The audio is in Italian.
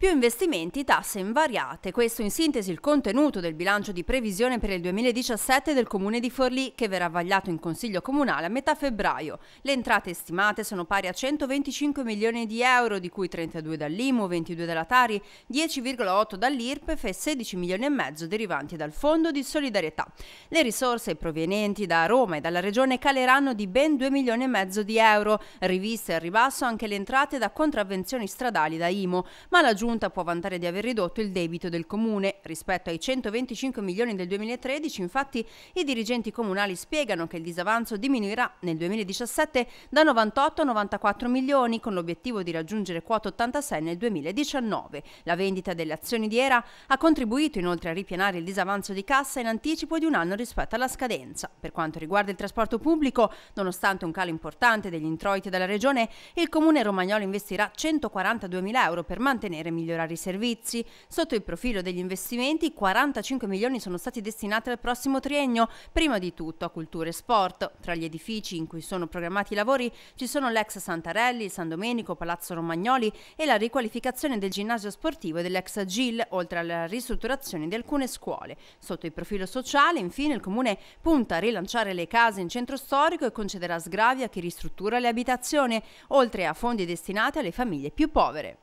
più investimenti, tasse invariate. Questo in sintesi il contenuto del bilancio di previsione per il 2017 del comune di Forlì che verrà vagliato in consiglio comunale a metà febbraio. Le entrate stimate sono pari a 125 milioni di euro, di cui 32 dall'IMU, 22 dalla Tari, 10,8 dall'IRPEF e 16 milioni e mezzo derivanti dal Fondo di solidarietà. Le risorse provenienti da Roma e dalla regione caleranno di ben 2 milioni e mezzo di euro, riviste al ribasso anche le entrate da contravvenzioni stradali da IMU, ma la giunta giunta può vantare di aver ridotto il debito del comune. Rispetto ai 125 milioni del 2013, infatti, i dirigenti comunali spiegano che il disavanzo diminuirà nel 2017 da 98 a 94 milioni, con l'obiettivo di raggiungere quota 86 nel 2019. La vendita delle azioni di ERA ha contribuito inoltre a ripianare il disavanzo di cassa in anticipo di un anno rispetto alla scadenza. Per quanto riguarda il trasporto pubblico, nonostante un calo importante degli introiti della regione, il comune romagnolo investirà 142 mila euro per mantenere migliori migliorare i servizi. Sotto il profilo degli investimenti 45 milioni sono stati destinati al prossimo triennio, prima di tutto a cultura e sport. Tra gli edifici in cui sono programmati i lavori ci sono l'ex Santarelli, il San Domenico, Palazzo Romagnoli e la riqualificazione del ginnasio sportivo e dell'ex GIL, oltre alla ristrutturazione di alcune scuole. Sotto il profilo sociale, infine, il Comune punta a rilanciare le case in centro storico e concederà sgravi a chi ristruttura le abitazioni, oltre a fondi destinati alle famiglie più povere.